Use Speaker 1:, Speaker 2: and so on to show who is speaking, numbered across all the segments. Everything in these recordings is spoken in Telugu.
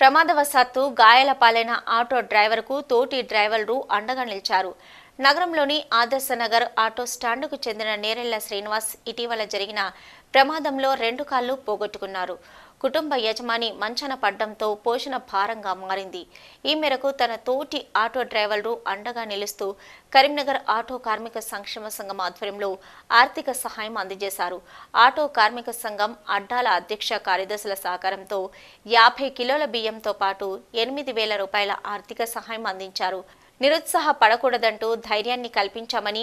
Speaker 1: ప్రమాదవశాత్తు గాయాల పాలైన ఆటో డ్రైవర్కు తోటి డ్రైవర్లు అండగా నిలిచారు నగరంలోని ఆదర్శనగర్ ఆటో స్టాండ్కు చెందిన నేరెళ్ల శ్రీనివాస్ ఇటీవల జరిగిన ప్రమాదంలో రెండు కాళ్లు పోగొట్టుకున్నారు కుటుంబ యజమాని మంచన పడ్డంతో పోషణ భారంగా మారింది ఈ మేరకు తన తోటి ఆటో డ్రైవర్లు అండగా నిలుస్తూ కరీంనగర్ ఆటో కార్మిక సంక్షేమ సంఘం ఆధ్వర్యంలో ఆర్థిక సహాయం అందజేశారు ఆటో కార్మిక సంఘం అడ్డాల అధ్యక్ష కార్యదర్శుల సహకారంతో యాభై కిలోల బియ్యంతో పాటు ఎనిమిది వేల రూపాయల ఆర్థిక సహాయం అందించారు నిరుత్సాహపడకూడదంటూ ధైర్యాన్ని కల్పించామని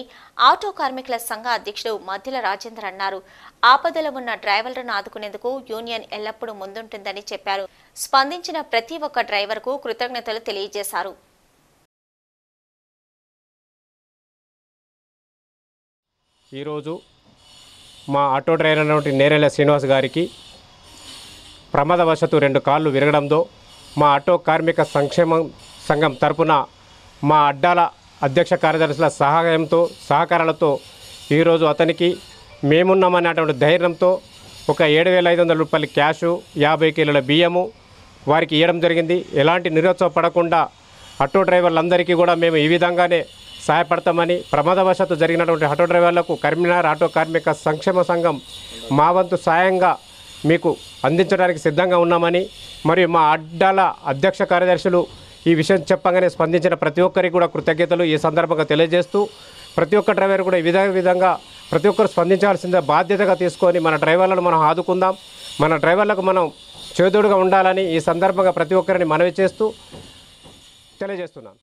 Speaker 1: ఆటో కార్మికుల సంఘ అధ్యక్షుడు మధ్యల రాజేందర్ అన్నారు ఆపదలో ఉన్న డ్రైవర్లను ఆదుకునేందుకు యూనియన్ ఎల్లప్పుడూ ముందుంటుందని చెప్పారు స్పందించిన ప్రతి ఒక్క డ్రైవర్కు కృతజ్ఞతలు తెలియజేశారు
Speaker 2: ఈరోజు
Speaker 3: మా ఆటో డ్రైవర్ అయినటువంటి నేరెల శ్రీనివాస్ గారికి ప్రమాదవశత్తు రెండు కాళ్ళు విరగడంతో మా ఆటో కార్మిక సంక్షేమం సంఘం తరపున మా అడ్డాల అధ్యక్ష కార్యదర్శుల సహాయంతో సహకారాలతో ఈరోజు అతనికి మేమున్నామనేటువంటి ధైర్యంతో ఒక ఏడు వేల ఐదు వందల రూపాయల క్యాషు యాభై కిలోల బియ్యము వారికి ఇవ్వడం జరిగింది ఎలాంటి నిరుత్సవ పడకుండా ఆటో డ్రైవర్లందరికీ కూడా మేము ఈ విధంగానే సహాయపడతామని ప్రమాదవశాత్తు జరిగినటువంటి ఆటో డ్రైవర్లకు కరీంనగర్ ఆటో కార్మిక సంక్షేమ సంఘం మా వంతు సాయంగా మీకు అందించడానికి సిద్ధంగా ఉన్నామని మరియు మా అడ్డాల అధ్యక్ష కార్యదర్శులు ఈ విషయం చెప్పగానే స్పందించిన ప్రతి ఒక్కరికి కూడా కృతజ్ఞతలు ఈ సందర్భంగా తెలియజేస్తూ ప్రతి ఒక్క డ్రైవర్ కూడా ఈ విధంగా విధంగా ప్రతి ఒక్కరు స్పందించాల్సిన బాధ్యతగా తీసుకొని మన డ్రైవర్లను మనం ఆదుకుందాం మన డ్రైవర్లకు మనం చేదోడుగా ఉండాలని ఈ సందర్భంగా ప్రతి ఒక్కరిని మనవి చేస్తూ తెలియజేస్తున్నాను